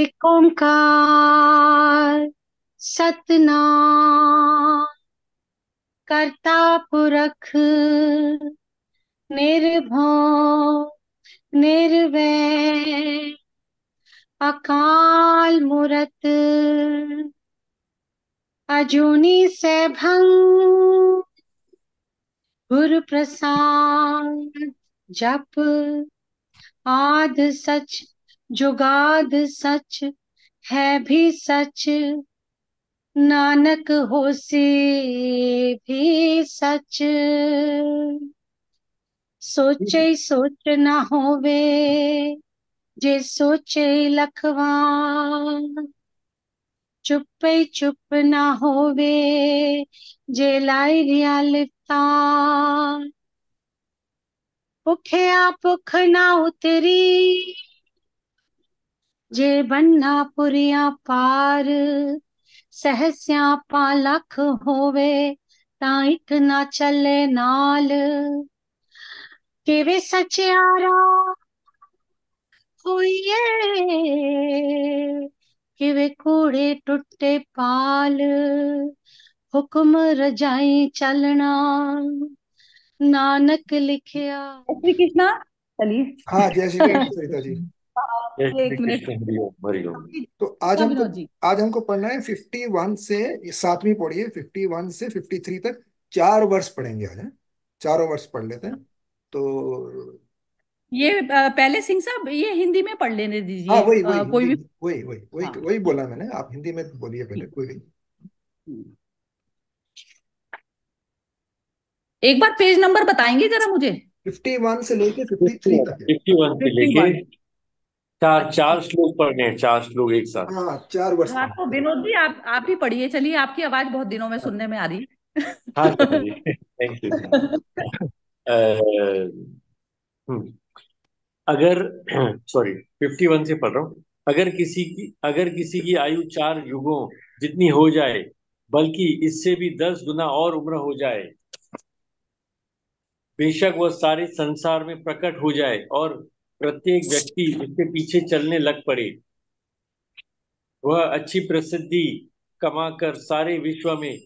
एक ओंकार सतनाम कर्ता पुरख निर्भव निर्वै अकाल मूरत अजूनी सैभंग गुरु प्रसाद जप आध सच जुगाद सच है भी सच नानक हो से भी सच सोचे हम्म। सोच न होवे जे सोचे लखवा चुप चुप न होवे जे लाई रिया लिता ਭੁੱਖਿਆ ਭੁੱਖ ਨਾ ਉਤਰੀ ਜੇ ਬੰਨਾ ਪੁਰੀਆਂ ਪਾਰ ਸਹਸਿਆ ਪਾ ਲੱਖ ਹੋਵੇ ਤਾਂ ਇੱਕ ਨਾ ਚੱਲੇ ਨਾਲ ਕਿਵੇਂ ਸਚਿਆਰਾ ਹੋਈਏ ਕਿਵੇਂ ਕੋੜੇ ਟੁੱਟੇ ਪਾਲ ਹੁਕਮ ਰਜਾਈ ਚੱਲਣਾ नानक लिखिया श्री कृष्णा चलिए हाँ जय श्री कृष्ण सरिता जी तो आज हमको तो- आज हमको पढ़ना है फिफ्टी वन से सातवीं पढ़िए फिफ्टी वन से फिफ्टी थ्री तक चार वर्ष पढ़ेंगे आज चारों वर्ष पढ़ लेते हैं तो ये पहले सिंह साहब ये हिंदी में पढ़ लेने दीजिए हाँ वही वही कोई भी वही वही वही हाँ। वही बोला मैंने आप हिंदी में बोलिए पहले कोई भी एक बार पेज नंबर बताएंगे जरा मुझे 51 से लेके 53 तक 51 से लेके चार चार श्लोक पढ़ने चार श्लोक एक साथ हाँ चार वर्ष आपको हाँ, तो विनोद जी आप आप ही पढ़िए चलिए आपकी आवाज बहुत दिनों में सुनने में आ रही है हाँ थैंक यू हाँ uh, hmm. अगर सॉरी फिफ्टी वन से पढ़ रहा हूँ अगर किसी की अगर किसी की आयु चार युगों जितनी हो जाए बल्कि इससे भी दस गुना और उम्र हो जाए बेशक वह सारे संसार में प्रकट हो जाए और प्रत्येक व्यक्ति उसके पीछे चलने लग पड़े वह अच्छी प्रसिद्धि कमाकर सारे विश्व में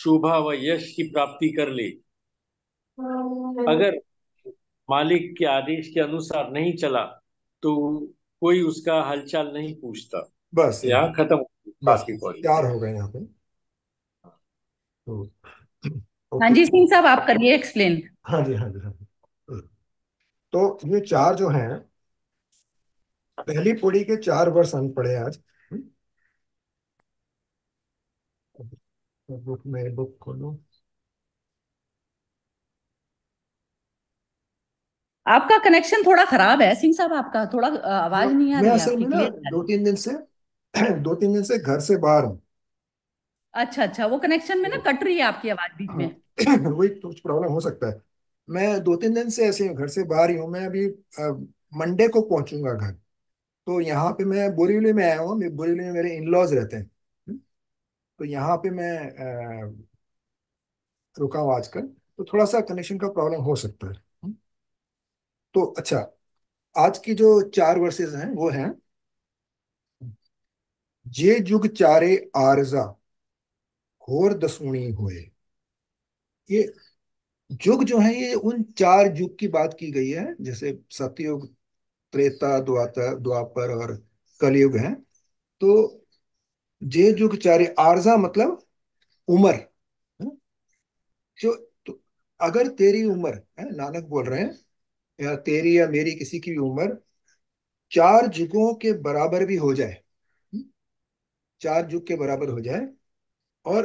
शोभा व यश की प्राप्ति कर ले अगर मालिक के आदेश के अनुसार नहीं चला तो कोई उसका हलचल नहीं पूछता बस यहाँ खत्म तैयार हो गए यहाँ पे तो, हाँ जी सिंह साहब आप करिए एक्सप्लेन हाँ जी हाँ जी हाँ जी तो ये चार जो हैं पहली पौड़ी के चार वर्ष अंक पढ़े आज बुक में बुक खोलो आपका कनेक्शन थोड़ा खराब है सिंह साहब आपका थोड़ा आवाज नहीं आ रही है ना दो तीन दिन से दो तीन दिन से घर से बाहर हूँ अच्छा अच्छा वो कनेक्शन में ना तो कट रही है आपकी आवाज बीच में वही कुछ प्रॉब्लम हो सकता है मैं दो तीन दिन से ऐसे ही घर से बाहर ही हूँ मैं अभी मंडे को पहुंचूंगा घर तो यहाँ पे मैं बोरीवली में आया हूँ बोरीवली में मेरे इन लॉज रहते हैं हम्म। तो यहाँ पे मैं आ, रुका हूँ आजकल तो थोड़ा सा कनेक्शन का प्रॉब्लम हो सकता है हम्म। तो अच्छा आज की जो चार वर्सेस हैं वो हैं जे जुग चारे आरजा घोर दसुणी होए ये युग जो है ये उन चार युग की बात की गई है जैसे सतयुग त्रेता द्वातर द्वापर और कलयुग है तो जे युग चारे आर्जा मतलब उम्र जो तो अगर तेरी उम्र है नानक बोल रहे हैं या तेरी या मेरी किसी की भी उम्र चार युगों के बराबर भी हो जाए हम्म, चार युग के बराबर हो जाए और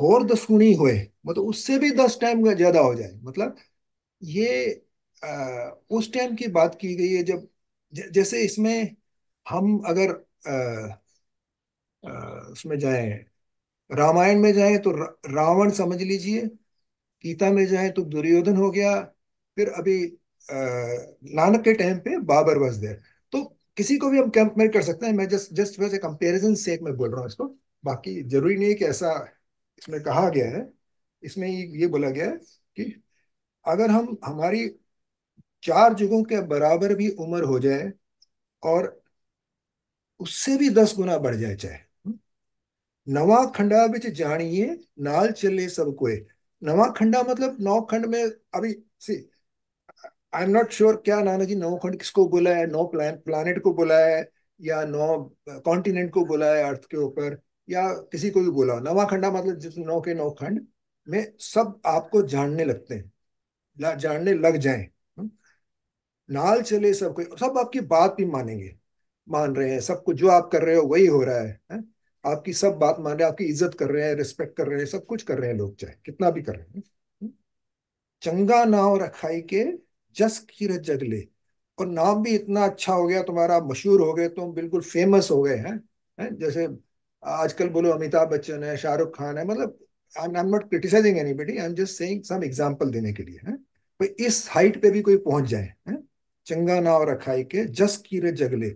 होर दसुणी होए मतलब उससे भी दस टाइम ज्यादा हो जाए मतलब ये आ, उस टाइम की बात की गई है जब जैसे इसमें हम अगर उसमें जाए रामायण में जाए तो रावण समझ लीजिए गीता में जाए तो दुर्योधन हो गया फिर अभी नानक के टाइम पे बाबर बस देर तो किसी को भी हम कंपेयर कर सकते हैं मैं जस्ट जस्ट वैसे कंपेरिजन से मैं बोल रहा हूँ इसको बाकी जरूरी नहीं है कि ऐसा इसमें कहा गया है इसमें ये बोला गया है कि अगर हम हमारी चार जगहों के बराबर भी उम्र हो जाए और उससे भी दस गुना बढ़ जाए चाहे नवा खंडा बिच जानिए नाल चले सब ਕੋਏ नवा खंडा मतलब नौ खंड में अभी see I am not sure क्या नाना जी नौ खंड किसको बोला है नौ प्लान प्लानिट को बोला है या नौ कॉन्टिनेंट को बोला है अर्थ के ऊपर या किसी को भी बोला नवा खंडा मतलब जिस नौ के नौ खंड में सब आपको जानने लगते हैं जानने लग जाए नाल चले सब कोई सब आपकी बात भी मानेंगे मान रहे हैं सब कुछ जो आप कर रहे हो वही हो रहा है, है? आपकी सब बात मान रहे हैं आपकी इज्जत कर रहे हैं रिस्पेक्ट कर रहे हैं सब कुछ कर रहे हैं लोग चाहे कितना भी कर रहे हैं चंगा नाव रखाई के जस की जग ले और नाम भी इतना अच्छा हो गया तुम्हारा मशहूर हो गए तुम बिल्कुल फेमस हो गए हैं है? जैसे आजकल बोलो अमिताभ बच्चन है शाहरुख खान है मतलब I am not criticising anybody I am just saying some example देने के लिए है हाँ? तो इस हाइट पे भी कोई पहुंच जाए है हाँ? चंगा नाव रखाई के जस कीरे जगले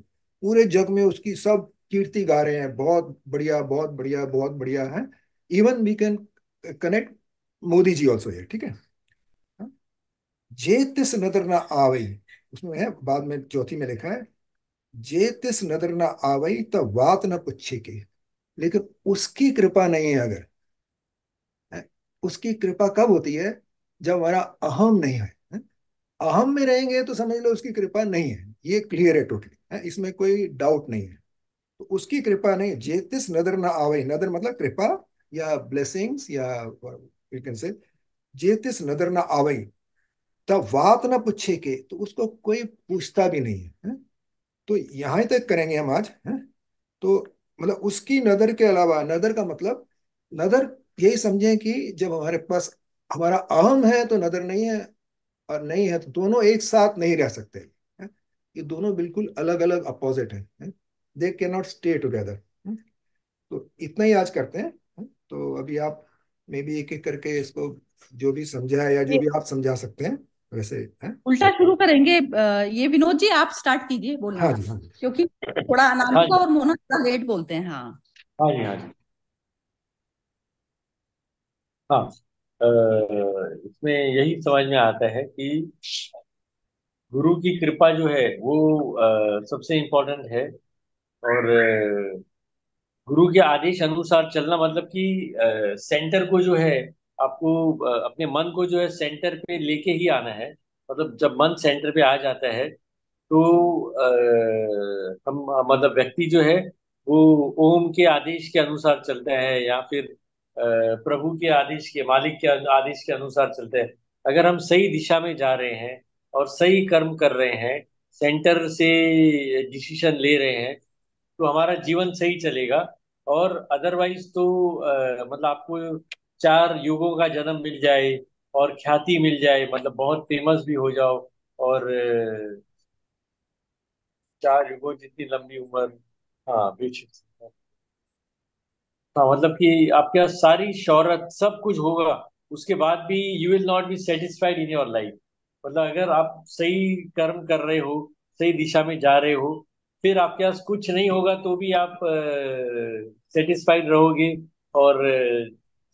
पूरे जग में उसकी सब कीर्ति गा रहे हैं बहुत बढ़िया बहुत बढ़िया बहुत बढ़िया है even we can connect Modi ji also ये ठीक है हाँ? जे तिस नदर ना आवई उसमें है बाद में चौथी में लिखा है जे तिस नदर ना आवई तो बात ना पूछे के लेकिन उसकी कृपा नहीं है अगर उसकी कृपा कब होती है जब हमारा अहम नहीं है अहम में रहेंगे तो समझ लो उसकी कृपा नहीं है ये क्लियर है टोटली इसमें कोई डाउट नहीं है तो उसकी कृपा नहीं जे तिस नदर ना आवे नदर मतलब कृपा या ब्लेसिंग्स या यू कैन से नदर ना आवे तब बात ना पूछे के तो उसको कोई पूछता भी नहीं है, है? तो यहाँ तक करेंगे हम आज है? तो मतलब उसकी नदर के अलावा नदर का मतलब नदर यही समझें कि जब हमारे पास हमारा अहम है तो नदर नहीं है और नहीं है तो दोनों एक साथ नहीं रह सकते ये दोनों बिल्कुल अलग अलग अपोजिट हैं they can not stay together तो इतना ही आज करते हैं तो अभी आप मे बी एक एक करके इसको जो भी समझा है या जो भी आप समझा सकते हैं वैसे है? उल्टा शुरू करेंगे ये विनोद जी आप स्टार्ट कीजिए बोलना हाँ जी हाँ जी क्योंकि थोड़ा हाँ अनामिका हाँ और मोना थोड़ा लेट बोलते हैं हाँ हाँ जी हाँ जी हाँ इसमें यही समझ में आता है कि गुरु की कृपा जो है वो आ, सबसे इम्पोर्टेंट है और गुरु के आदेश अनुसार चलना मतलब कि सेंटर को जो है आपको आ, अपने मन को जो है सेंटर पे लेके ही आना है मतलब जब मन सेंटर पे आ जाता है तो आ, हम मतलब व्यक्ति जो है वो ओम के आदेश के अनुसार चलता है या फिर प्रभु के आदेश के मालिक के आदेश के अनुसार चलते हैं अगर हम सही दिशा में जा रहे हैं और सही कर्म कर रहे हैं सेंटर से डिसीजन ले रहे हैं तो हमारा जीवन सही चलेगा और अदरवाइज तो आ, मतलब आपको चार युगों का जन्म मिल जाए और ख्याति मिल जाए मतलब बहुत फेमस भी हो जाओ और चार युगों जितनी लंबी उम्र हाँ बिल्कुल हाँ, मतलब कि आपके पास सारी शोहरत सब कुछ होगा उसके बाद भी you will not be satisfied in your life मतलब अगर आप सही कर्म कर रहे हो सही दिशा में जा रहे हो फिर आपके पास कुछ नहीं होगा तो भी आप सेटिस्फाइड uh, रहोगे और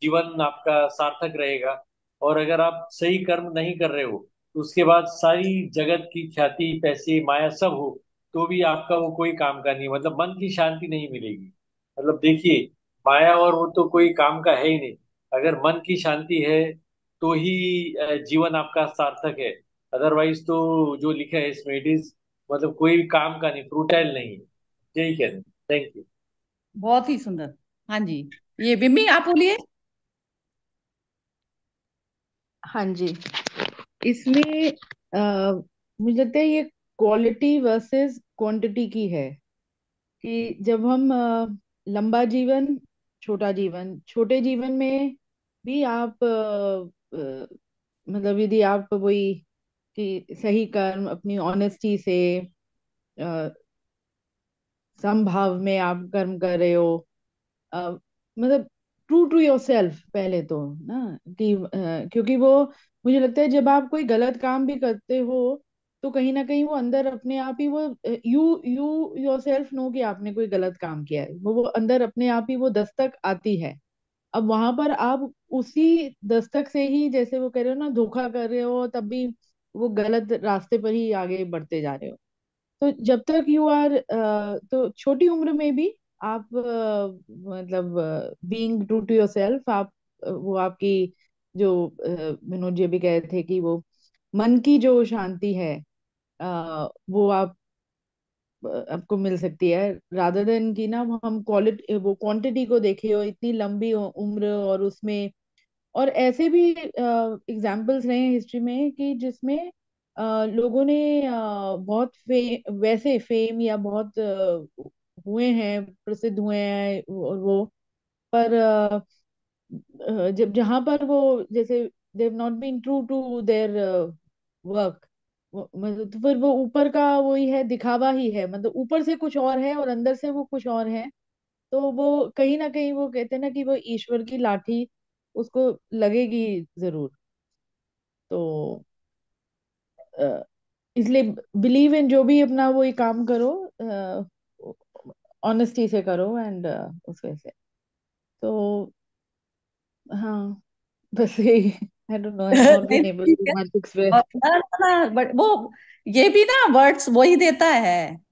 जीवन आपका सार्थक रहेगा और अगर आप सही कर्म नहीं कर रहे हो तो उसके बाद सारी जगत की ख्याति पैसे माया सब हो तो भी आपका वो कोई काम का नहीं मतलब मन की शांति नहीं मिलेगी मतलब देखिए माया और वो तो कोई काम का है ही नहीं अगर मन की शांति है तो ही जीवन आपका सार्थक है अदरवाइज तो जो लिखा है इसमें इट इज मतलब कोई भी काम का नहीं फ्रूटाइल नहीं है यही कहना थैंक यू बहुत ही सुंदर हाँ जी ये बिम्मी आप बोलिए हाँ जी इसमें आ, मुझे लगता है ये क्वालिटी वर्सेस क्वांटिटी की है कि जब हम आ, लंबा जीवन छोटा जीवन छोटे जीवन में भी आप आ, मतलब यदि आप वही कि सही कर्म अपनी ऑनेस्टी से आ, संभाव में आप कर्म कर रहे हो आ, मतलब ट्रू टू योर सेल्फ पहले तो ना कि आ, क्योंकि वो मुझे लगता है जब आप कोई गलत काम भी करते हो तो कहीं ना कहीं वो अंदर अपने आप ही वो you you yourself know कि आपने कोई गलत काम किया है वो वो अंदर अपने आप ही वो दस्तक आती है अब वहां पर आप उसी दस्तक से ही जैसे वो कह रहे हो ना धोखा कर रहे हो तब भी वो गलत रास्ते पर ही आगे बढ़ते जा रहे हो तो जब तक यू आर तो छोटी उम्र में भी आप मतलब being true to yourself आप वो आपकी जो विनोद जी भी कह रहे थे कि वो मन की जो शांति है आ, वो आप आपको मिल सकती है राधा देन की ना हम क्वालिटी वो क्वांटिटी को देखे हो इतनी लंबी उम्र और उसमें और ऐसे भी एग्जाम्पल्स रहे हैं हिस्ट्री में कि जिसमें आ, लोगों ने आ, बहुत फे, वैसे फेम या बहुत आ, हुए हैं प्रसिद्ध हुए हैं और वो पर आ, जब जहां पर वो जैसे they've not been true to their work मतलब तो फिर वो ऊपर का वो ही है दिखावा ही है मतलब ऊपर से कुछ और है और अंदर से वो कुछ और है तो वो कहीं ना कहीं वो कहते हैं ना कि वो ईश्वर की लाठी उसको लगेगी जरूर तो इसलिए बिलीव इन जो भी अपना वो ही काम करो ऑनेस्टी से करो एंड उस वैसे तो हाँ बस यही I don't know. I've not been able to magic spell. But वो ये भी ना वर्ड्स वही देता है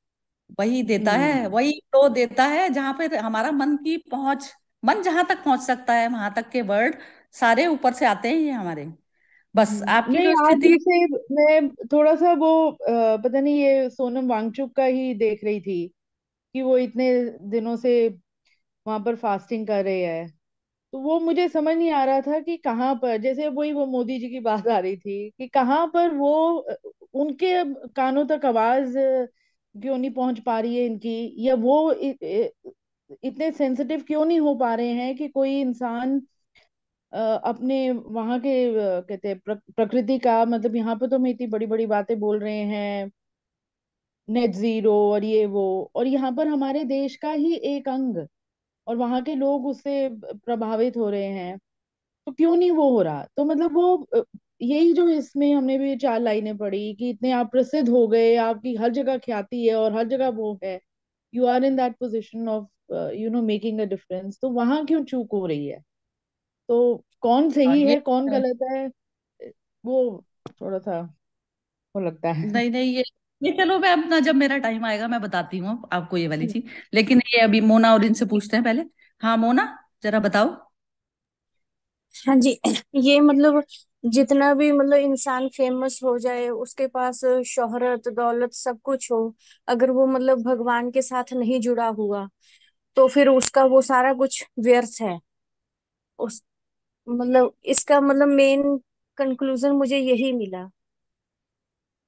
वही देता है hmm. वही तो देता है जहां पे हमारा मन की पहुंच मन जहां तक पहुंच सकता है वहां तक के वर्ड सारे ऊपर से आते हैं ये हमारे बस hmm. आपकी नहीं तो आज मैं थोड़ा सा वो पता नहीं ये सोनम वांगचुक का ही देख रही थी कि वो इतने दिनों से वहां पर फास्टिंग कर रही है तो वो मुझे समझ नहीं आ रहा था कि कहाँ पर जैसे वही वो मोदी जी की बात आ रही थी कि कहाँ पर वो उनके कानों तक आवाज क्यों नहीं पहुंच पा रही है इनकी या वो इतने सेंसिटिव क्यों नहीं हो पा रहे हैं कि कोई इंसान अपने वहां के कहते हैं प्रकृति का मतलब यहाँ पे तो हम इतनी बड़ी बड़ी बातें बोल रहे हैं नेट जीरो और ये वो और यहाँ पर हमारे देश का ही एक अंग और वहां के लोग उससे प्रभावित हो रहे हैं तो क्यों नहीं वो हो रहा तो मतलब वो यही जो इसमें हमने भी चार लाइनें पढ़ी कि इतने आप प्रसिद्ध हो गए आपकी हर जगह ख्याति है और हर जगह वो है you are in that position of you know making a difference तो वहां क्यों चूक हो रही है तो कौन सही है कौन गलत है वो थोड़ा सा वो लगता है नहीं नहीं ये ये चलो मैं अपना जब मेरा टाइम आएगा मैं बताती हूँ आपको ये वाली चीज लेकिन ये अभी मोना और इनसे पूछते हैं पहले हाँ मोना जरा बताओ हाँ जी ये मतलब जितना भी मतलब इंसान फेमस हो जाए उसके पास शोहरत दौलत सब कुछ हो अगर वो मतलब भगवान के साथ नहीं जुड़ा हुआ तो फिर उसका वो सारा कुछ व्यर्थ है उस मतलब इसका मतलब मेन कंक्लूजन मुझे यही मिला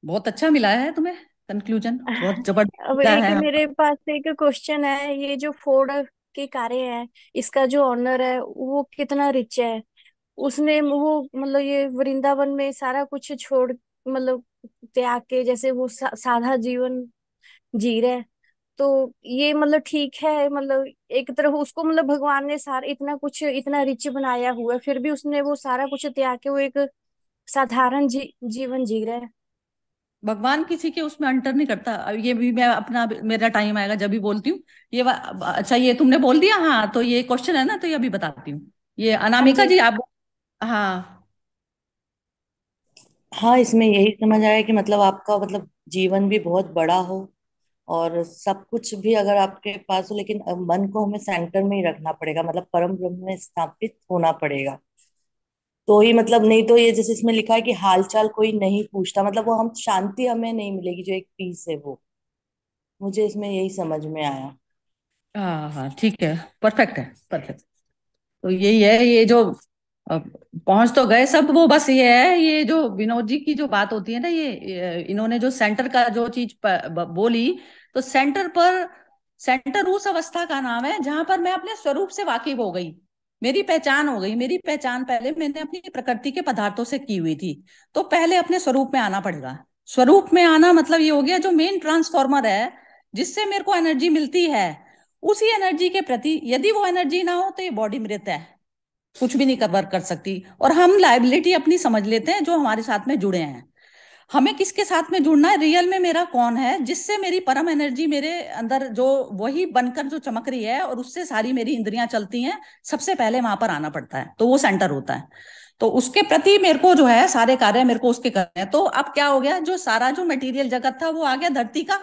बहुत अच्छा मिला है तुम्हें कंक्लूजन बहुत जबरदस्त है मेरे पास एक क्वेश्चन है ये जो फोर्ड के कार्य है इसका जो ऑनर है वो कितना रिच है उसने वो मतलब ये वृंदावन में सारा कुछ छोड़ मतलब त्याग के जैसे वो सा, साधा जीवन जी रहे तो ये मतलब ठीक है मतलब एक तरफ उसको मतलब भगवान ने सारा इतना कुछ इतना रिच बनाया हुआ फिर भी उसने वो सारा कुछ त्याग के वो एक साधारण जी, जीवन जी रहा है भगवान किसी के उसमें अंटर नहीं करता ये भी मैं अपना मेरा टाइम आएगा जब भी बोलती हूँ ये अच्छा ये तुमने बोल दिया हाँ तो ये क्वेश्चन है ना तो ये अभी बताती हूँ ये अनामिका हाँ, जी आप हाँ हाँ इसमें यही समझ आया कि मतलब आपका मतलब जीवन भी बहुत बड़ा हो और सब कुछ भी अगर आपके पास हो लेकिन मन को हमें सेंटर में ही रखना पड़ेगा मतलब परम ब्रह्म में स्थापित होना पड़ेगा तो ही मतलब नहीं तो ये जैसे इसमें लिखा है कि हालचाल कोई नहीं पूछता मतलब वो हम शांति हमें नहीं मिलेगी जो एक पीस है वो मुझे इसमें यही समझ में आया हाँ हाँ ठीक है परफेक्ट है परफेक्ट तो यही है ये जो पहुंच तो गए सब वो बस ये है ये जो विनोद जी की जो बात होती है ना ये इन्होंने जो सेंटर का जो चीज बोली तो सेंटर पर सेंटर उस अवस्था का नाम है जहां पर मैं अपने स्वरूप से वाकिफ हो गई मेरी पहचान हो गई मेरी पहचान पहले मैंने अपनी प्रकृति के पदार्थों से की हुई थी तो पहले अपने स्वरूप में आना पड़ेगा स्वरूप में आना मतलब ये हो गया जो मेन ट्रांसफॉर्मर है जिससे मेरे को एनर्जी मिलती है उसी एनर्जी के प्रति यदि वो एनर्जी ना हो तो ये बॉडी मृत है कुछ भी नहीं कर वर्क कर सकती और हम लाइबिलिटी अपनी समझ लेते हैं जो हमारे साथ में जुड़े हैं हमें किसके साथ में जुड़ना है रियल में मेरा कौन है जिससे मेरी परम एनर्जी मेरे अंदर जो वही बनकर जो चमक रही है और उससे सारी मेरी इंद्रियां चलती हैं सबसे पहले वहां पर आना पड़ता है तो वो सेंटर होता है तो उसके प्रति मेरे को जो है सारे कार्य मेरे को उसके करने हैं तो अब क्या हो गया जो सारा जो मटेरियल जगत था वो आ गया धरती का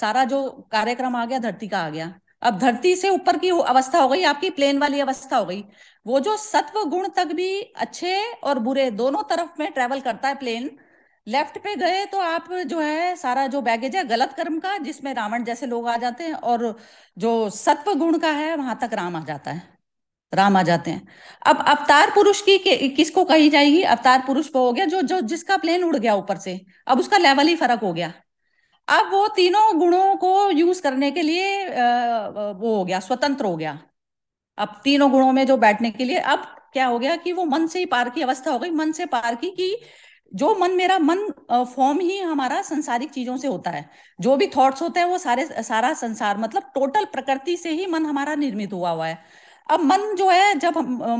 सारा जो कार्यक्रम आ गया धरती का आ गया अब धरती से ऊपर की अवस्था हो गई आपकी प्लेन वाली अवस्था हो गई वो जो सत्व गुण तक भी अच्छे और बुरे दोनों तरफ में ट्रेवल करता है प्लेन लेफ्ट पे गए तो आप जो है सारा जो बैगेज है गलत कर्म का जिसमें रावण जैसे लोग आ जाते हैं और जो सत्व गुण का है वहां तक राम आ जाता है राम आ जाते हैं अब अवतार पुरुष की किसको कही जाएगी अवतार पुरुष वो हो गया जो जो जिसका प्लेन उड़ गया ऊपर से अब उसका लेवल ही फर्क हो गया अब वो तीनों गुणों को यूज करने के लिए वो हो गया स्वतंत्र हो गया अब तीनों गुणों में जो बैठने के लिए अब क्या हो गया कि वो मन से ही पार की अवस्था हो गई मन से पार की कि जो मन मेरा मन फॉर्म ही हमारा संसारिक चीजों से होता है जो भी थॉट्स होते हैं वो सारे सारा संसार मतलब टोटल प्रकृति से ही मन हमारा निर्मित हुआ हुआ है अब मन जो है जब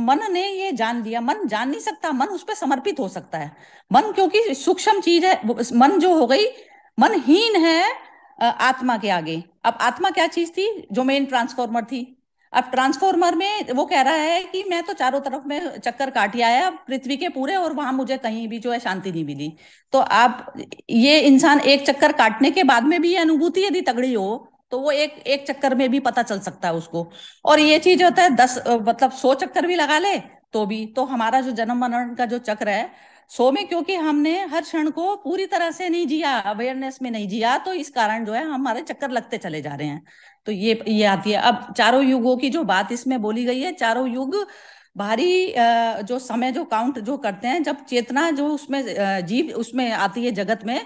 मन ने ये जान लिया मन जान नहीं सकता मन उस पर समर्पित हो सकता है मन क्योंकि सूक्ष्म चीज है मन जो हो गई मनहीन है आत्मा के आगे अब आत्मा क्या चीज थी जो मेन ट्रांसफॉर्मर थी अब ट्रांसफॉर्मर में वो कह रहा है कि मैं तो चारों तरफ में चक्कर काट आया पृथ्वी के पूरे और वहां मुझे कहीं भी जो है शांति नहीं मिली तो आप ये इंसान एक चक्कर काटने के बाद में भी ये अनुभूति यदि तगड़ी हो तो वो एक एक चक्कर में भी पता चल सकता है उसको और ये चीज होता है दस मतलब सौ चक्कर भी लगा ले तो भी तो हमारा जो जन्म मरण का जो चक्र है सो में क्योंकि हमने हर क्षण को पूरी तरह से नहीं जिया अवेयरनेस में नहीं जिया तो इस कारण जो है हमारे चक्कर लगते चले जा रहे हैं तो ये ये आती है अब चारों युगों की जो बात इसमें बोली गई है चारों युग भारी जो समय जो काउंट जो करते हैं जब चेतना जो उसमें जीव उसमें आती है जगत में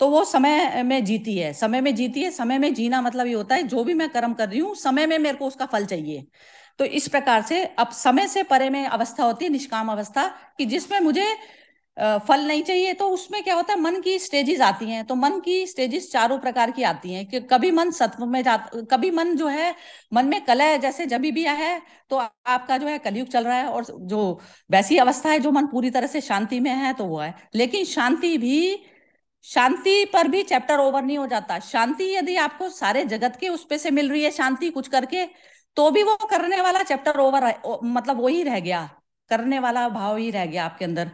तो वो समय में जीती है समय में जीती है समय में जीना मतलब ये होता है जो भी मैं कर्म कर रही हूँ समय में मेरे को उसका फल चाहिए तो इस प्रकार से अब समय से परे में अवस्था होती है निष्काम अवस्था कि जिसमें मुझे फल नहीं चाहिए तो उसमें क्या होता है मन की स्टेजेस आती हैं तो मन की स्टेजेस चारों प्रकार की आती हैं कि कभी मन सत्व में जा कभी मन जो है मन में कलह जैसे जब भी है तो आपका जो है कलयुग चल रहा है और जो वैसी अवस्था है जो मन पूरी तरह से शांति में है तो वो है लेकिन शांति भी शांति पर भी चैप्टर ओवर नहीं हो जाता शांति यदि आपको सारे जगत के उस से मिल रही है शांति कुछ करके तो भी वो करने वाला चैप्टर ओवर मतलब वही रह गया करने वाला भाव ही रह गया आपके अंदर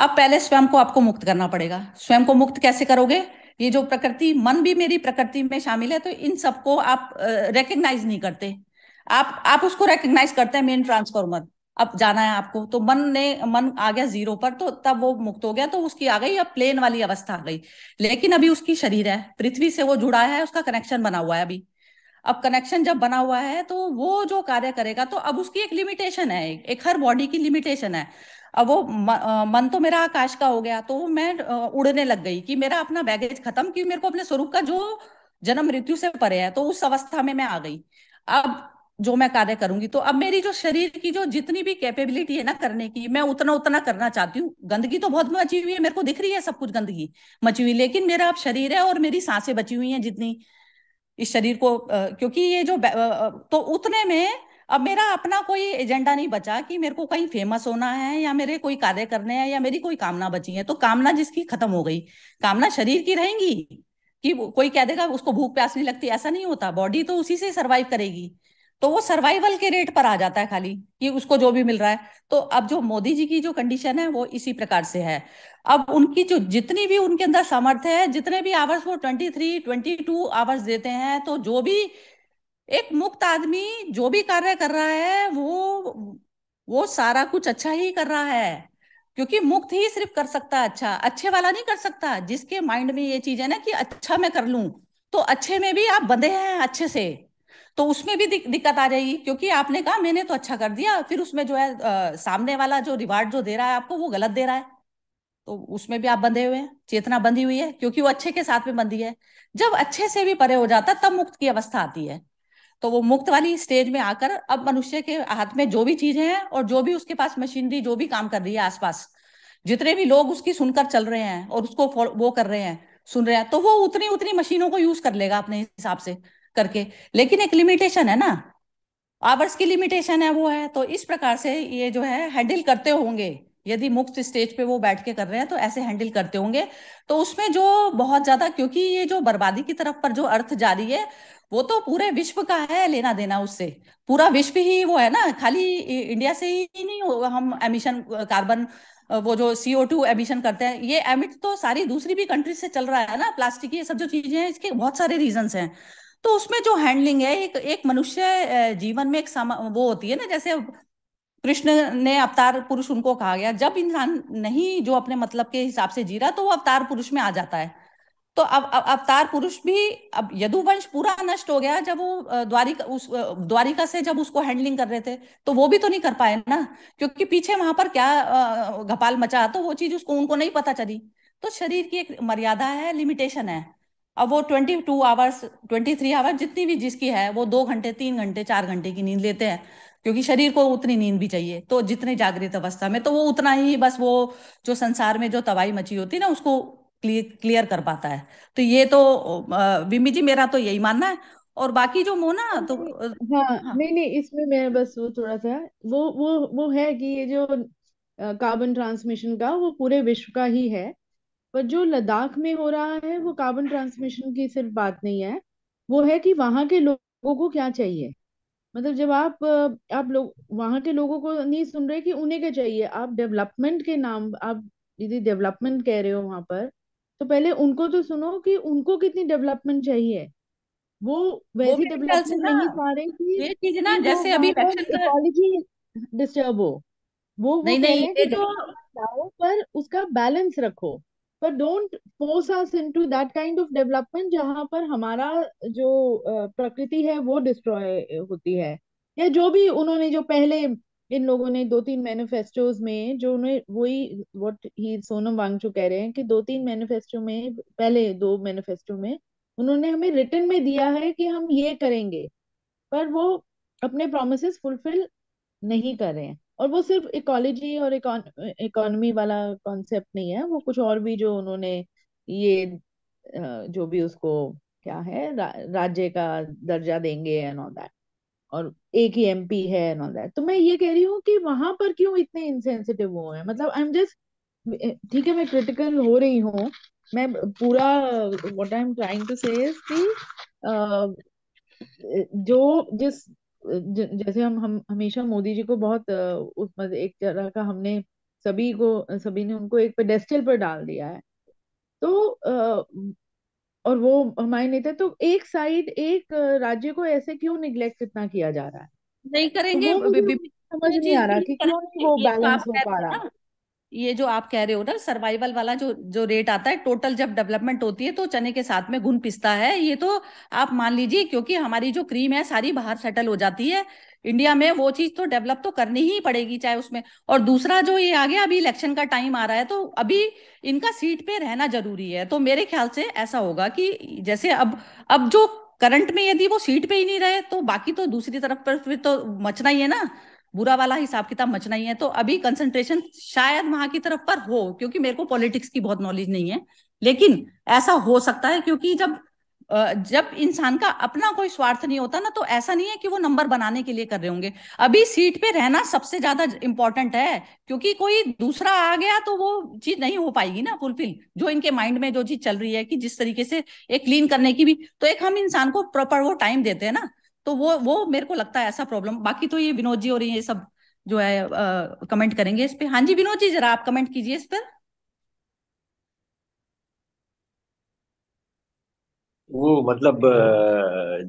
अब पहले स्वयं को आपको मुक्त करना पड़ेगा स्वयं को मुक्त कैसे करोगे ये जो प्रकृति मन भी मेरी प्रकृति में शामिल है तो इन सबको आप रिकग्नाइज नहीं करते आप आप उसको रिकग्नाइज करते हैं मेन ट्रांसफॉर्मर अब जाना है आपको तो मन ने मन आ गया जीरो पर तो तब वो मुक्त हो गया तो उसकी आ गई अब प्लेन वाली अवस्था आ गई लेकिन अभी उसकी शरीर है पृथ्वी से वो जुड़ा है उसका कनेक्शन बना हुआ है अभी अब कनेक्शन जब बना हुआ है तो वो जो कार्य करेगा तो अब उसकी एक लिमिटेशन है एक हर बॉडी की लिमिटेशन है अब वो मन तो मेरा आकाश का हो गया तो मैं उड़ने लग गई कि मेरा अपना बैगेज खत्म कि मेरे को अपने स्वरूप का जो जन्म मृत्यु से परे है तो उस अवस्था में मैं आ गई अब जो मैं कार्य करूंगी तो अब मेरी जो शरीर की जो जितनी भी कैपेबिलिटी है ना करने की मैं उतना उतना करना चाहती हूँ गंदगी तो बहुत मची हुई है मेरे को दिख रही है सब कुछ गंदगी मची हुई लेकिन मेरा अब शरीर है और मेरी सांसें बची हुई हैं जितनी इस शरीर को क्योंकि ये जो तो उतने में अब मेरा अपना कोई एजेंडा नहीं बचा कि मेरे को कहीं फेमस होना है या मेरे कोई कार्य करने हैं या मेरी कोई कामना बची है तो कामना जिसकी खत्म हो गई कामना शरीर की रहेंगी कि कोई कह देगा उसको भूख प्यास नहीं लगती ऐसा नहीं होता बॉडी तो उसी से सरवाइव करेगी तो वो सर्वाइवल के रेट पर आ जाता है खाली कि उसको जो भी मिल रहा है तो अब जो मोदी जी की जो कंडीशन है वो इसी प्रकार से है अब उनकी जो जितनी भी उनके अंदर सामर्थ्य है जितने भी आवर्स वो twenty three twenty two hours देते हैं तो जो भी एक मुक्त आदमी जो भी कार्य कर रहा है वो वो सारा कुछ अच्छा ही कर रहा है क्योंकि मुक्त ही सिर्फ कर सकता है अच्छा अच्छे वाला नहीं कर सकता जिसके माइंड में ये चीज है ना कि अच्छा मैं कर लू तो अच्छे में भी आप बंधे हैं अच्छे से तो उसमें भी दिक्कत आ जाएगी क्योंकि आपने कहा मैंने तो अच्छा कर दिया फिर उसमें जो है आ, सामने वाला जो रिवार्ड जो दे रहा है आपको वो गलत दे रहा है तो उसमें भी आप बंधे हुए हैं चेतना बंधी हुई है क्योंकि वो अच्छे के साथ में बंधी है जब अच्छे से भी परे हो जाता तब मुक्त की अवस्था आती है तो वो मुक्त वाली स्टेज में आकर अब मनुष्य के हाथ में जो भी चीजें हैं और जो भी उसके पास मशीनरी जो भी काम कर रही है आसपास जितने भी लोग उसकी सुनकर चल रहे हैं और उसको वो कर रहे हैं सुन रहे हैं तो वो उतनी उतनी मशीनों को यूज कर लेगा अपने हिसाब से करके लेकिन एक लिमिटेशन है ना आवर्स की लिमिटेशन है वो है तो इस प्रकार से ये जो है हैंडल करते होंगे यदि मुक्त स्टेज पे वो बैठ के कर रहे हैं तो ऐसे हैंडल करते होंगे तो उसमें जो बहुत ज्यादा क्योंकि ये जो बर्बादी की तरफ पर जो अर्थ जा रही है वो तो पूरे विश्व का है लेना देना उससे पूरा विश्व ही वो है ना खाली इंडिया से ही नहीं हम एमिशन कार्बन वो जो सीओ टू एमिशन करते हैं ये एमिट तो सारी दूसरी भी कंट्री से चल रहा है ना प्लास्टिक ये सब जो चीजें हैं इसके बहुत सारे रीजन हैं तो उसमें जो हैंडलिंग है एक एक मनुष्य जीवन में एक सम वो होती है ना जैसे कृष्ण ने अवतार पुरुष उनको कहा गया जब इंसान नहीं जो अपने मतलब के हिसाब से जी रहा तो वो अवतार पुरुष में आ जाता है तो अब अवतार पुरुष भी अब यदुवंश पूरा नष्ट हो गया जब वो द्वारिका उस द्वारिका से जब उसको हैंडलिंग कर रहे थे तो वो भी तो नहीं कर पाए ना क्योंकि पीछे वहां पर क्या घपाल मचा तो वो चीज उसको उनको नहीं पता चली तो शरीर की एक मर्यादा है लिमिटेशन है अब वो twenty two hours twenty three hours जितनी भी जिसकी है वो दो घंटे तीन घंटे चार घंटे की नींद लेते हैं क्योंकि शरीर को उतनी नींद भी चाहिए तो जितने जागृत अवस्था में तो वो उतना ही बस वो जो संसार में जो तबाही मची होती है ना उसको क्लियर कर पाता है तो ये तो बिमी जी मेरा तो यही मानना है और बाकी जो मोना तो हाँ, हाँ नहीं नहीं इसमें मैं बस वो थोड़ा सा वो वो वो है कि ये जो कार्बन ट्रांसमिशन का वो पूरे विश्व का ही है पर जो लद्दाख में हो रहा है वो कार्बन ट्रांसमिशन की सिर्फ बात नहीं है वो है कि वहां के लोगों को क्या चाहिए मतलब जब आप आप लोग वहां के लोगों को नहीं सुन रहे कि उन्हें क्या चाहिए आप डेवलपमेंट के नाम आप यदि डेवलपमेंट कह रहे हो वहां पर तो पहले उनको तो सुनो कि उनको कितनी डेवलपमेंट चाहिए वो वैसी डेवलपमेंट नहीं पा रहे कि ये चीज ना जैसे अभी इकोलॉजी डिस्टर्ब हो वो नहीं नहीं पर उसका बैलेंस रखो पर don't force us into that kind of development जहां पर हमारा जो प्रकृति है वो डिस्ट्रॉय होती है या जो भी उन्होंने जो पहले इन लोगों ने दो तीन मैनिफेस्टोज में जो उन्हें वही व्हाट ही सोनम वांगचू कह रहे हैं कि दो तीन मैनिफेस्टो में पहले दो मैनिफेस्टो में उन्होंने हमें रिटर्न में दिया है कि हम ये करेंगे पर वो अपने प्रोमिस फुलफिल नहीं कर रहे हैं और वो सिर्फ इकोलॉजी और इकोनॉमी वाला कॉन्सेप्ट नहीं है वो कुछ और भी जो उन्होंने ये जो भी उसको क्या है रा, राज्य का दर्जा देंगे एंड ऑल दैट और एक ही एमपी है एंड ऑल दैट तो मैं ये कह रही हूँ कि वहां पर क्यों इतने इनसेंसिटिव हुए हैं मतलब आई एम जस्ट ठीक है मैं क्रिटिकल हो रही हूँ मैं पूरा what I am trying to say जो जिस ज, जैसे हम हम हमेशा मोदी जी को बहुत उस एक तरह का हमने सभी को सभी ने उनको एक पेडेस्टल पर डाल दिया है तो और वो हमारे नेता तो एक साइड एक राज्य को ऐसे क्यों निग्लेक्ट इतना किया जा रहा है नहीं तो करेंगे वो समझ नहीं आ रहा कि क्यों नहीं वो बैलेंस तो हो पा रहा है ये जो आप कह रहे हो ना सर्वाइवल वाला जो जो रेट आता है टोटल जब डेवलपमेंट होती है तो चने के साथ में घुन पिसता है ये तो आप मान लीजिए क्योंकि हमारी जो क्रीम है सारी बाहर सेटल हो जाती है इंडिया में वो चीज तो डेवलप तो करनी ही पड़ेगी चाहे उसमें और दूसरा जो ये आ गया अभी इलेक्शन का टाइम आ रहा है तो अभी इनका सीट पे रहना जरूरी है तो मेरे ख्याल से ऐसा होगा कि जैसे अब अब जो करंट में यदि वो सीट पे ही नहीं रहे तो बाकी तो दूसरी तरफ पर फिर तो मचना ही है ना बुरा वाला हिसाब किताब मचना ही है तो अभी कंसंट्रेशन शायद वहां की तरफ पर हो क्योंकि मेरे को पॉलिटिक्स की बहुत नॉलेज नहीं है लेकिन ऐसा हो सकता है क्योंकि जब जब इंसान का अपना कोई स्वार्थ नहीं होता ना तो ऐसा नहीं है कि वो नंबर बनाने के लिए कर रहे होंगे अभी सीट पे रहना सबसे ज्यादा इंपॉर्टेंट है क्योंकि कोई दूसरा आ गया तो वो चीज नहीं हो पाएगी ना फुलफिल जो इनके माइंड में जो चीज चल रही है कि जिस तरीके से एक क्लीन करने की भी तो एक हम इंसान को प्रॉपर वो टाइम देते हैं ना तो वो वो मेरे को लगता है ऐसा प्रॉब्लम बाकी तो ये विनोद जी और ये सब जो है कमेंट करेंगे इस पर हाँ जी विनोद जी जरा आप कमेंट कीजिए इस पर वो मतलब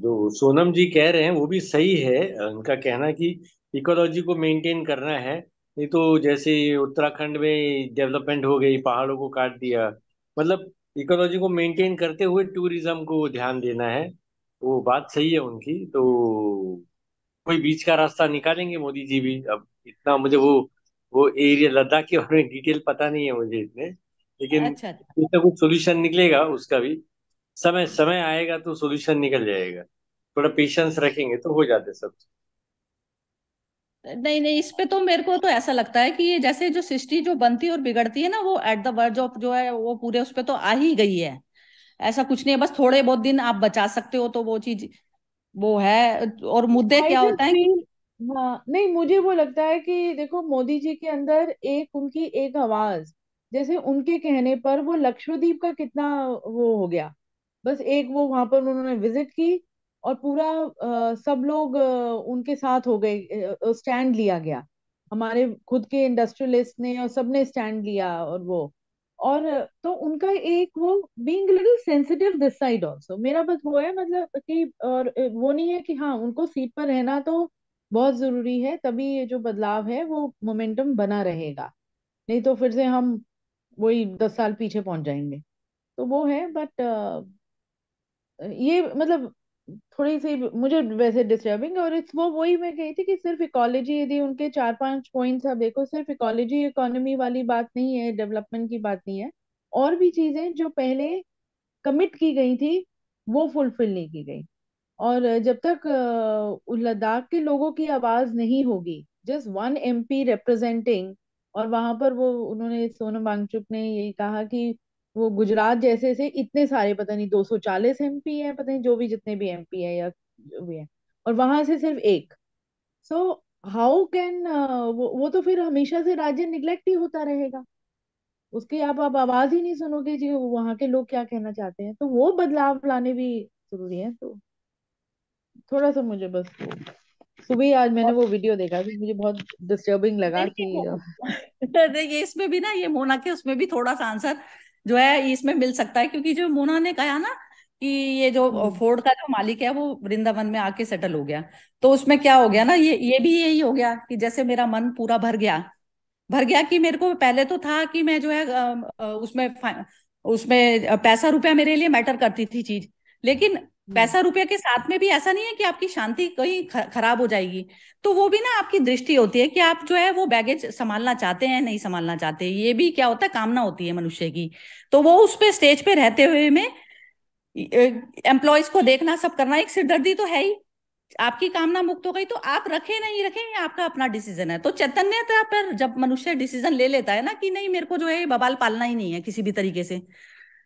जो सोनम जी कह रहे हैं वो भी सही है उनका कहना कि इकोलॉजी को मेंटेन करना है नहीं तो जैसे उत्तराखंड में डेवलपमेंट हो गई पहाड़ों को काट दिया मतलब इकोलॉजी को मेंटेन करते हुए टूरिज्म को ध्यान देना है तो वो बात सही है उनकी तो कोई बीच का रास्ता निकालेंगे मोदी जी भी अब इतना मुझे वो वो एरिया लद्दाख के बारे में डिटेल पता नहीं है मुझे इतने लेकिन अच्छा, अच्छा। कुछ ना कुछ सोल्यूशन निकलेगा उसका भी समय समय आएगा तो सोल्यूशन निकल जाएगा थोड़ा पेशेंस रखेंगे तो हो जाते सब नहीं नहीं इस पे तो मेरे को तो ऐसा लगता है कि ये जैसे जो सृष्टि जो बनती और बिगड़ती है ना वो एट द वर्ज ऑफ जो है वो पूरे उस पे तो आ ही गई है ऐसा कुछ नहीं है बस थोड़े बहुत दिन आप बचा सकते हो तो वो चीज वो है और मुद्दे I क्या होता है कि हाँ नहीं मुझे वो लगता है कि देखो मोदी जी के अंदर एक उनकी एक आवाज जैसे उनके कहने पर वो लक्षद्वीप का कितना वो हो गया बस एक वो वहां पर उन्होंने विजिट की और पूरा आ, सब लोग आ, उनके साथ हो गए स्टैंड लिया गया हमारे खुद के इंडस्ट्रियलिस्ट ने और सबने स्टैंड लिया और वो और तो उनका एक वो being little sensitive this side also मेरा बस वो है मतलब कि और वो नहीं है कि हाँ उनको सीट पर रहना तो बहुत जरूरी है तभी ये जो बदलाव है वो मोमेंटम बना रहेगा नहीं तो फिर से हम वही दस साल पीछे पहुंच जाएंगे तो वो है बट ये मतलब थोड़ी सी मुझे वैसे डिस्टर्बिंग और इट्स वो वही मैं कही थी कि सिर्फ इकोलॉजी यदि उनके चार पांच पॉइंट्स आप देखो सिर्फ इकोलॉजी इकोनॉमी वाली बात नहीं है डेवलपमेंट की बात नहीं है और भी चीजें जो पहले कमिट की गई थी वो फुलफिल नहीं की गई और जब तक लद्दाख के लोगों की आवाज नहीं होगी जस्ट वन एमपी रिप्रेजेंटिंग और वहां पर वो उन्होंने सोनम वांगचुक ने यही कहा कि वो गुजरात जैसे से इतने सारे पता नहीं दो 240 एमपी है पता नहीं जो भी जितने भी एमपी है या जो भी है और वहां से सिर्फ एक सो हाउ कैन वो वो तो फिर हमेशा से राज्य निग्लेक्ट ही होता रहेगा उसकी आप आप आवाज ही नहीं सुनोगे जी वहां के लोग क्या कहना चाहते हैं तो वो बदलाव लाने भी जरूरी है तो थोड़ा सा मुझे बस सुबह आज मैंने वो वीडियो देखा तो मुझे बहुत डिस्टर्बिंग लगा कि ये uh, इसमें भी ना ये मोना के उसमें भी थोड़ा सा आंसर जो है इसमें मिल सकता है क्योंकि जो मोना ने कहा ना कि ये जो हम्म। फोर्ड का जो मालिक है वो वृंदावन में आके सेटल हो गया तो उसमें क्या हो गया ना ये ये भी यही हो गया कि जैसे मेरा मन पूरा भर गया भर गया कि मेरे को पहले तो था कि मैं जो है उसमें उसमें पैसा रुपया मेरे लिए मैटर करती थी चीज लेकिन हम्म। पैसा रुपया के साथ में भी ऐसा नहीं है कि आपकी शांति कहीं खराब हो जाएगी तो वो भी ना आपकी दृष्टि होती है कि आप जो है वो बैगेज संभालना चाहते हैं नहीं संभालना चाहते ये भी क्या होता है कामना होती है मनुष्य की तो वो उस पे स्टेज पे रहते हुए में एम्प्लॉयज को देखना सब करना एक सिरदर्दी तो है ही आपकी कामना मुक्त हो गई तो आप रखें नहीं रखें ये आपका अपना डिसीजन है तो चैतन्यता पर जब मनुष्य डिसीजन ले लेता है ना कि नहीं मेरे को जो है बबाल पालना ही नहीं है किसी भी तरीके से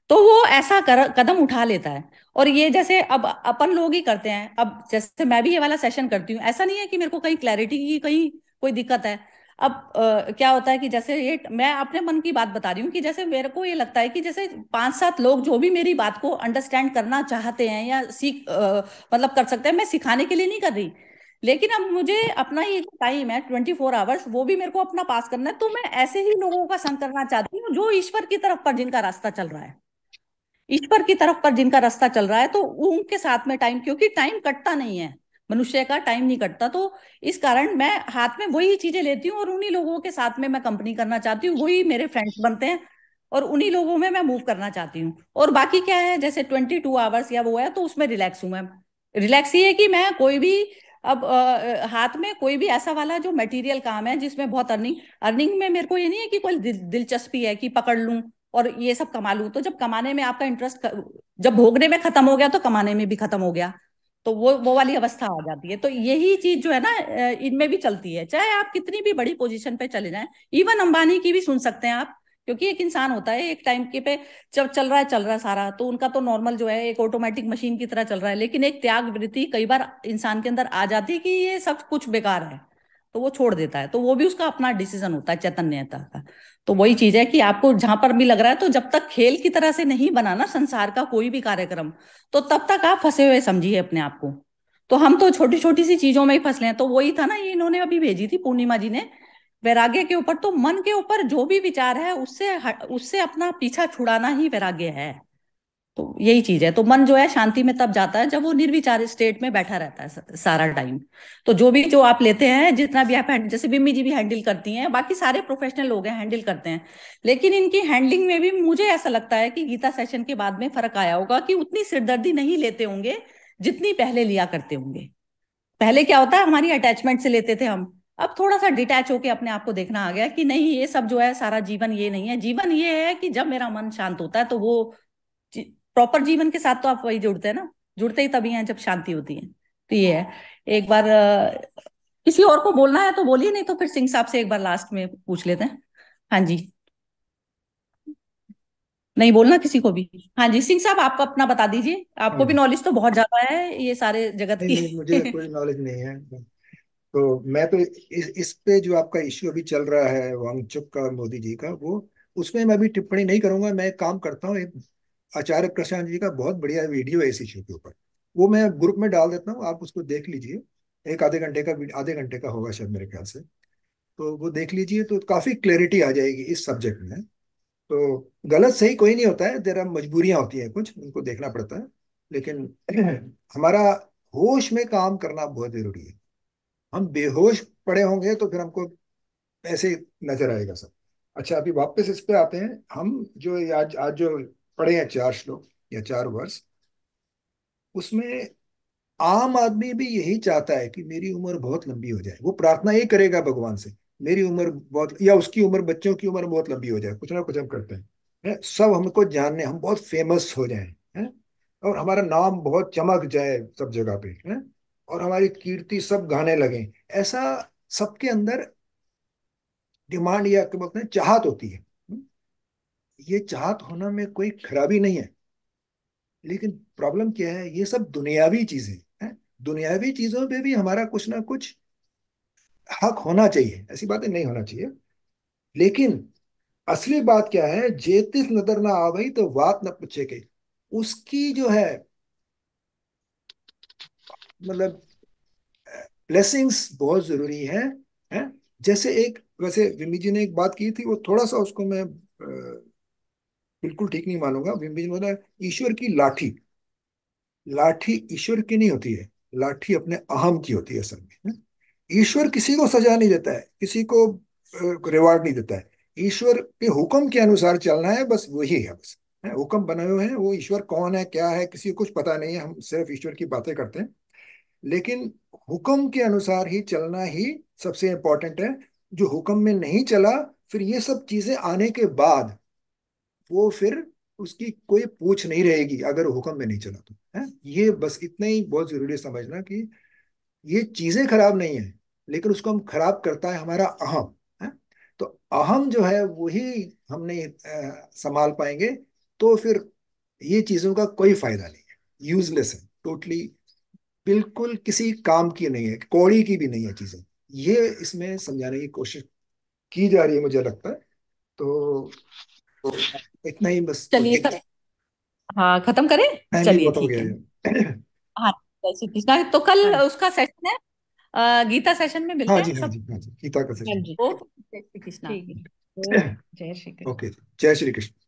तो वो ऐसा कर, कदम उठा लेता है और ये जैसे अब अपन लोग ही करते हैं अब जैसे मैं भी ये वाला सेशन करती हूँ ऐसा नहीं है कि मेरे को कहीं क्लैरिटी की कहीं कोई दिक्कत है अब आ, क्या होता है कि जैसे ये मैं अपने मन की बात बता रही हूँ कि जैसे मेरे को ये लगता है कि जैसे पांच सात लोग जो भी मेरी बात को अंडरस्टैंड करना चाहते हैं या सीख आ, मतलब कर सकते हैं मैं सिखाने के लिए नहीं कर रही लेकिन अब मुझे अपना ही टाइम है ट्वेंटी फोर आवर्स वो भी मेरे को अपना पास करना है तो मैं ऐसे ही लोगों का संग करना चाहती हूँ जो ईश्वर की तरफ पर जिनका रास्ता चल रहा है ईश्वर की तरफ पर जिनका रास्ता चल रहा है तो उनके साथ में टाइम क्योंकि टाइम कटता नहीं है मनुष्य का टाइम नहीं कटता तो इस कारण मैं हाथ में वही चीजें लेती हूँ और उन्हीं लोगों के साथ में मैं कंपनी करना चाहती हूँ वही मेरे फ्रेंड्स बनते हैं और उन्हीं लोगों में मैं मूव करना चाहती हूँ और बाकी क्या है जैसे ट्वेंटी टू आवर्स या वो है तो उसमें रिलैक्स हूँ मैं रिलैक्स ये है कि मैं कोई भी अब आ, हाथ में कोई भी ऐसा वाला जो मटेरियल काम है जिसमें बहुत अर्निंग अर्निंग में मेरे को ये नहीं है कि कोई दिल, दिलचस्पी है कि पकड़ लूं और ये सब कमा लू तो जब कमाने में आपका इंटरेस्ट जब भोगने में खत्म हो गया तो कमाने में भी खत्म हो गया तो वो वो वाली अवस्था आ जाती है तो यही चीज जो है ना इनमें भी चलती है चाहे आप कितनी भी बड़ी पोजीशन पे चले जाए इवन अंबानी की भी सुन सकते हैं आप क्योंकि एक इंसान होता है एक टाइम के पे जब चल रहा है चल रहा है सारा तो उनका तो नॉर्मल जो है एक ऑटोमेटिक मशीन की तरह चल रहा है लेकिन एक त्याग वृत्ति कई बार इंसान के अंदर आ जाती है कि ये सब कुछ बेकार है तो वो छोड़ देता है तो वो भी उसका अपना डिसीजन होता है चैतन्यता का तो वही चीज है कि आपको जहां पर भी लग रहा है तो जब तक खेल की तरह से नहीं बनाना संसार का कोई भी कार्यक्रम तो तब तक आप फंसे हुए समझिए अपने आप को तो हम तो छोटी छोटी सी चीजों में ही फंसले हैं तो वही था ना ये इन्होंने अभी भेजी थी पूर्णिमा जी ने वैराग्य के ऊपर तो मन के ऊपर जो भी विचार है उससे उससे अपना पीछा छुड़ाना ही वैराग्य है तो यही चीज है तो मन जो है शांति में तब जाता है जब वो निर्विचार स्टेट में बैठा रहता है सारा टाइम तो जो भी जो आप लेते हैं जितना भी आप जैसे बिम्मी जी भी हैंडल करती हैं बाकी सारे प्रोफेशनल लोग हैं हैंडल करते हैं लेकिन इनकी हैंडलिंग में भी मुझे ऐसा लगता है कि गीता सेशन के बाद में फर्क आया होगा कि उतनी सिरदर्दी नहीं लेते होंगे जितनी पहले लिया करते होंगे पहले क्या होता है हमारी अटैचमेंट से लेते थे हम अब थोड़ा सा डिटैच होके अपने आप को देखना आ गया कि नहीं ये सब जो है सारा जीवन ये नहीं है जीवन ये है कि जब मेरा मन शांत होता है तो वो प्रॉपर जीवन के साथ तो आप वही जुड़ते हैं ना जुड़ते ही तभी हैं जब शांति होती है तो ये है एक बार किसी और को बोलना है तो बोलिए नहीं तो फिर सिंह साहब से एक बार लास्ट में पूछ लेते हैं हाँ जी नहीं बोलना किसी को भी हाँ जी सिंह साहब आपको अपना बता दीजिए आपको भी नॉलेज हम्म। तो बहुत ज्यादा है ये सारे जगत की नहीं, मुझे तो कोई नॉलेज नहीं है तो मैं तो इस, इस पे जो आपका इश्यू अभी चल रहा है वांगचुक का मोदी जी का वो उसमें मैं अभी टिप्पणी नहीं करूंगा मैं काम करता हूँ आचार्य प्रशांत जी का बहुत बढ़िया वीडियो है इस इश्यू के ऊपर वो मैं ग्रुप में डाल देता हूँ आप उसको देख लीजिए एक आधे घंटे का आधे घंटे का होगा शायद मेरे ख्याल से तो वो देख लीजिए तो काफ़ी क्लैरिटी आ जाएगी इस सब्जेक्ट में तो गलत सही कोई नहीं होता है तेरा मजबूरियां होती हैं कुछ उनको देखना पड़ता है लेकिन हमारा होश में काम करना बहुत ज़रूरी है हम बेहोश पड़े होंगे तो फिर हमको ऐसे नजर आएगा सब अच्छा अभी वापस इस पे आते हैं हम जो आज आज जो पढ़े हैं चार श्लोक या चार वर्ष उसमें आम आदमी भी यही चाहता है कि मेरी उम्र बहुत लंबी हो जाए वो प्रार्थना यही करेगा भगवान से मेरी उम्र बहुत या उसकी उम्र बच्चों की उम्र बहुत लंबी हो जाए कुछ ना कुछ हम करते हैं है? सब हमको जानने हम बहुत फेमस हो जाए है और हमारा नाम बहुत चमक जाए सब जगह पे है और हमारी कीर्ति सब गाने लगे ऐसा सबके अंदर डिमांड या क्या बोलते हैं चाहत होती है ये चाहत होना में कोई खराबी नहीं है लेकिन प्रॉब्लम क्या है ये सब दुनियावी चीजें हैं दुनियावी चीजों पे भी हमारा कुछ ना कुछ हक होना चाहिए ऐसी बातें नहीं होना चाहिए लेकिन असली बात क्या है जेतिस नजर ना आ तो गई तो बात ना पूछे के उसकी जो है मतलब ब्लेसिंग्स बहुत जरूरी है, है? जैसे एक वैसे विमी जी ने एक बात की थी वो थोड़ा सा उसको मैं आ, बिल्कुल ठीक नहीं मानूंगा बिंबिज मतलब ईश्वर की लाठी लाठी ईश्वर की नहीं होती है लाठी अपने अहम की होती है असल में ईश्वर किसी को सजा नहीं देता है किसी को रिवार्ड नहीं देता है ईश्वर के हुक्म के अनुसार चलना है बस वही है बस हुक्म बने हुए हैं वो ईश्वर कौन है क्या है किसी को कुछ पता नहीं है हम सिर्फ ईश्वर की बातें करते हैं लेकिन हुक्म के अनुसार ही चलना ही सबसे इंपॉर्टेंट है जो हुक्म में नहीं चला फिर ये सब चीजें आने के बाद वो फिर उसकी कोई पूछ नहीं रहेगी अगर हुक्म में नहीं चला तो है ये बस इतना ही बहुत जरूरी है समझना कि ये चीजें खराब नहीं है लेकिन उसको हम खराब करता है हमारा अहम है तो अहम जो है वही हम नहीं संभाल पाएंगे तो फिर ये चीजों का कोई फायदा नहीं है यूजलेस है टोटली बिल्कुल किसी काम की नहीं है कौड़ी की भी नहीं है चीजें ये इसमें समझाने की कोशिश की जा रही है मुझे लगता है तो, तो इतना ही बस चलिए खत, हाँ खत्म करें चलिए ठीक है हाँ जय कृष्णा तो कल हाँ। उसका सेशन है गीता सेशन में मिलते हाँ जी हैं हाँ जी हाँ जी गीता का सेशन ओके जय श्री कृष्णा जय श्री कृष्ण ओके जय श्री कृष्ण